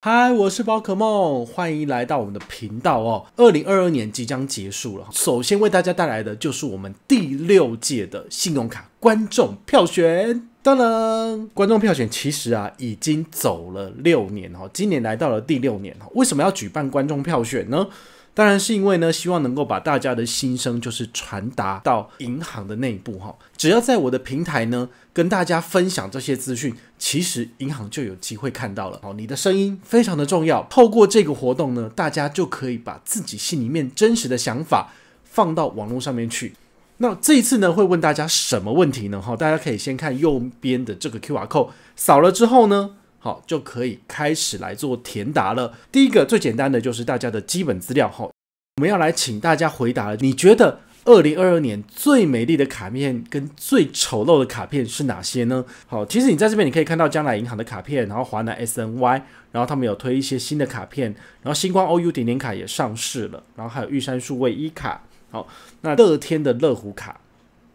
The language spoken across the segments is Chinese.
嗨，我是宝可梦，欢迎来到我们的频道哦。二零二二年即将结束了，首先为大家带来的就是我们第六届的信用卡观众票选。当当，观众票选其实啊已经走了六年哦，今年来到了第六年哦。为什么要举办观众票选呢？当然是因为呢，希望能够把大家的心声就是传达到银行的内部哈。只要在我的平台呢，跟大家分享这些资讯，其实银行就有机会看到了哦。你的声音非常的重要，透过这个活动呢，大家就可以把自己心里面真实的想法放到网络上面去。那这一次呢，会问大家什么问题呢？哈，大家可以先看右边的这个 QR code，扫了之后呢。好，就可以开始来做填答了。第一个最简单的就是大家的基本资料。哈，我们要来请大家回答了。你觉得二零二二年最美丽的卡片跟最丑陋的卡片是哪些呢？好，其实你在这边你可以看到，将来银行的卡片，然后华南 S N Y，然后他们有推一些新的卡片，然后星光 O U 点点卡也上市了，然后还有玉山数位一卡。好，那乐天的乐虎卡，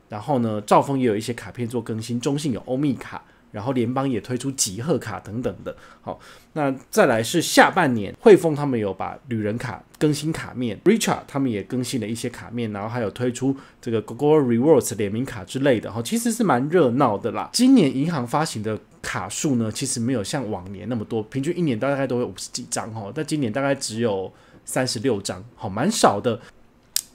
然后呢，兆丰也有一些卡片做更新，中信有欧米卡。然后联邦也推出集贺卡等等的，好，那再来是下半年，汇丰他们有把旅人卡更新卡面 r i c h a r d 他们也更新了一些卡面，然后还有推出这个 Google Rewards 联名卡之类的，哈，其实是蛮热闹的啦。今年银行发行的卡数呢，其实没有像往年那么多，平均一年大概都有五十几张哦。但今年大概只有三十六张，好，蛮少的。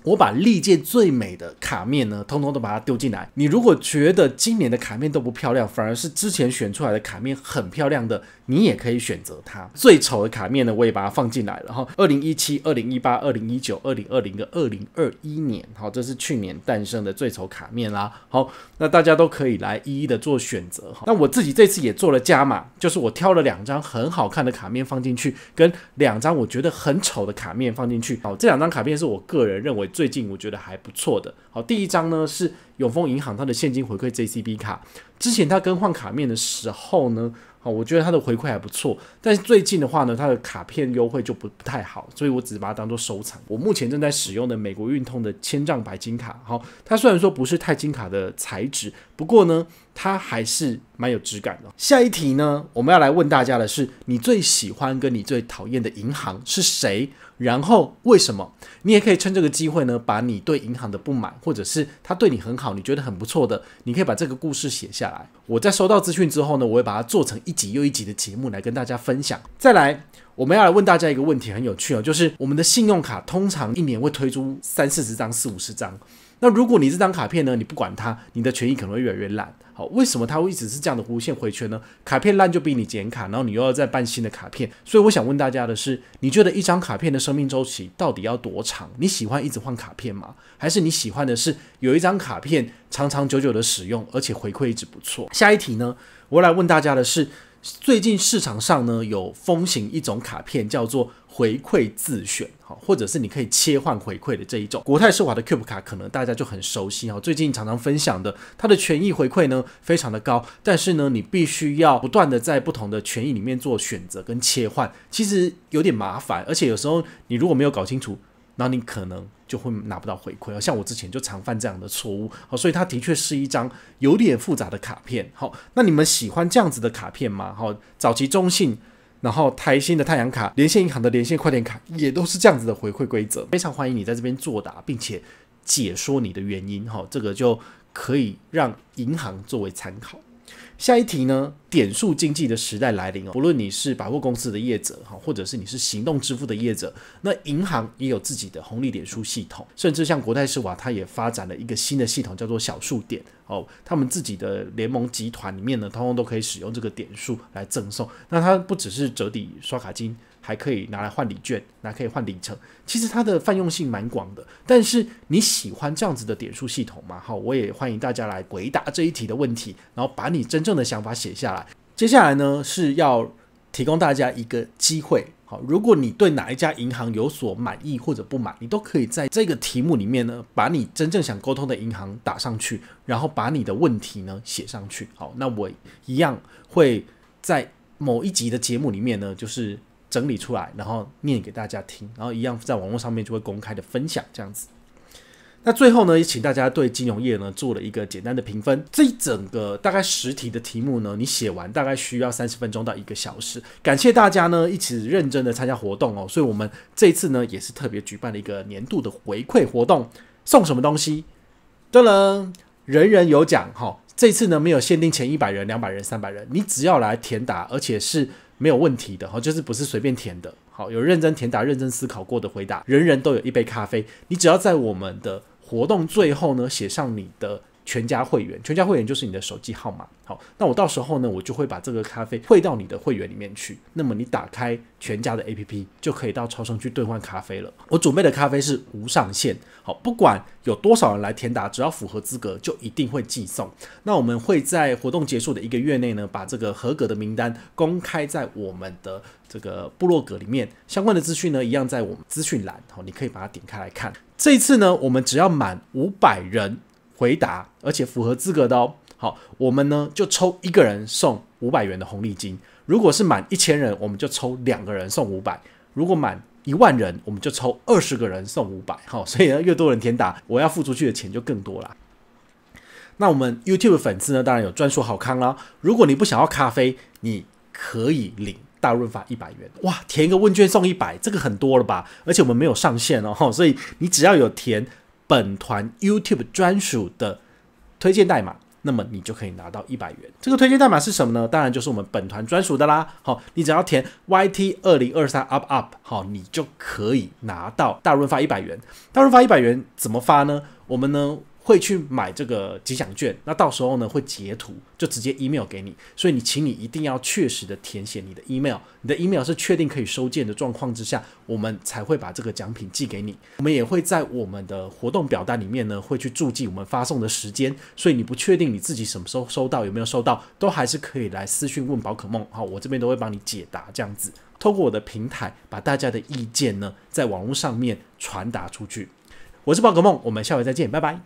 我把历届最美的卡面呢，通通都把它丢进来。你如果觉得今年的卡面都不漂亮，反而是之前选出来的卡面很漂亮的，你也可以选择它。最丑的卡面呢，我也把它放进来。然后二零一七、二零一八、二零一九、二零二零跟二零二一年，好，这是去年诞生的最丑卡面啦。好，那大家都可以来一一的做选择。哈，那我自己这次也做了加码，就是我挑了两张很好看的卡面放进去，跟两张我觉得很丑的卡面放进去。好，这两张卡片是我个人认为。最近我觉得还不错的，好，第一张呢是永丰银行它的现金回馈 JCB 卡，之前它更换卡面的时候呢，好，我觉得它的回馈还不错，但是最近的话呢，它的卡片优惠就不不太好，所以我只是把它当做收藏。我目前正在使用的美国运通的千账白金卡，好，它虽然说不是钛金卡的材质。不过呢，它还是蛮有质感的。下一题呢，我们要来问大家的是：你最喜欢跟你最讨厌的银行是谁？然后为什么？你也可以趁这个机会呢，把你对银行的不满，或者是他对你很好，你觉得很不错的，你可以把这个故事写下来。我在收到资讯之后呢，我会把它做成一集又一集的节目来跟大家分享。再来，我们要来问大家一个问题，很有趣哦，就是我们的信用卡通常一年会推出三四十张、四五十张。那如果你这张卡片呢，你不管它，你的权益可能会越来越烂。好，为什么它会一直是这样的弧线回圈呢？卡片烂就逼你剪卡，然后你又要再办新的卡片。所以我想问大家的是，你觉得一张卡片的生命周期到底要多长？你喜欢一直换卡片吗？还是你喜欢的是有一张卡片长长久久的使用，而且回馈一直不错？下一题呢，我来问大家的是。最近市场上呢有风行一种卡片，叫做回馈自选，哈，或者是你可以切换回馈的这一种。国泰世华的 Cube 卡可能大家就很熟悉，哈，最近常常分享的，它的权益回馈呢非常的高，但是呢你必须要不断的在不同的权益里面做选择跟切换，其实有点麻烦，而且有时候你如果没有搞清楚。然后你可能就会拿不到回馈啊，像我之前就常犯这样的错误，好，所以它的确是一张有点复杂的卡片，好，那你们喜欢这样子的卡片吗？好，早期中信。然后台新的太阳卡，连线银行的连线快点卡，也都是这样子的回馈规则，非常欢迎你在这边作答，并且解说你的原因，哈，这个就可以让银行作为参考。下一题呢？点数经济的时代来临哦，不论你是百货公司的业者哈，或者是你是行动支付的业者，那银行也有自己的红利点数系统，甚至像国泰世华，它也发展了一个新的系统，叫做小数点哦。他们自己的联盟集团里面呢，通通都可以使用这个点数来赠送。那它不只是折抵刷卡金，还可以拿来换礼券，拿可以换里程。其实它的泛用性蛮广的。但是你喜欢这样子的点数系统吗？哈，我也欢迎大家来回答这一题的问题，然后把你真正。正的想法写下来。接下来呢，是要提供大家一个机会。好，如果你对哪一家银行有所满意或者不满你都可以在这个题目里面呢，把你真正想沟通的银行打上去，然后把你的问题呢写上去。好，那我一样会在某一集的节目里面呢，就是整理出来，然后念给大家听，然后一样在网络上面就会公开的分享这样子。那最后呢，也请大家对金融业呢做了一个简单的评分。这一整个大概十题的题目呢，你写完大概需要三十分钟到一个小时。感谢大家呢一起认真的参加活动哦。所以我们这次呢也是特别举办了一个年度的回馈活动，送什么东西？噔噔，人人有奖哈。这次呢没有限定前一百人、两百人、三百人，你只要来填答，而且是没有问题的哈，就是不是随便填的。好，有认真填答、认真思考过的回答，人人都有一杯咖啡。你只要在我们的。活动最后呢，写上你的全家会员，全家会员就是你的手机号码。好，那我到时候呢，我就会把这个咖啡汇到你的会员里面去。那么你打开全家的 APP，就可以到超声去兑换咖啡了。我准备的咖啡是无上限，好，不管有多少人来填答，只要符合资格，就一定会寄送。那我们会在活动结束的一个月内呢，把这个合格的名单公开在我们的这个部落格里面，相关的资讯呢，一样在我们资讯栏，好，你可以把它点开来看。这一次呢，我们只要满五百人回答，而且符合资格的哦，好，我们呢就抽一个人送五百元的红利金。如果是满一千人，我们就抽两个人送五百；如果满一万人，我们就抽二十个人送五百。好，所以呢越多人填答，我要付出去的钱就更多啦。那我们 YouTube 粉丝呢，当然有专属好康啦。如果你不想要咖啡，你可以领。大润发一百元哇！填一个问卷送一百，这个很多了吧？而且我们没有上限哦，所以你只要有填本团 YouTube 专属的推荐代码，那么你就可以拿到一百元。这个推荐代码是什么呢？当然就是我们本团专属的啦。好，你只要填 YT 二零二三 UP UP，好，你就可以拿到大润发一百元。大润发一百元怎么发呢？我们呢？会去买这个吉祥券，那到时候呢会截图，就直接 email 给你。所以你，请你一定要确实的填写你的 email，你的 email 是确定可以收件的状况之下，我们才会把这个奖品寄给你。我们也会在我们的活动表单里面呢，会去注记我们发送的时间。所以你不确定你自己什么时候收到，有没有收到，都还是可以来私讯问宝可梦，好，我这边都会帮你解答这样子。通过我的平台把大家的意见呢，在网络上面传达出去。我是宝可梦，我们下回再见，拜拜。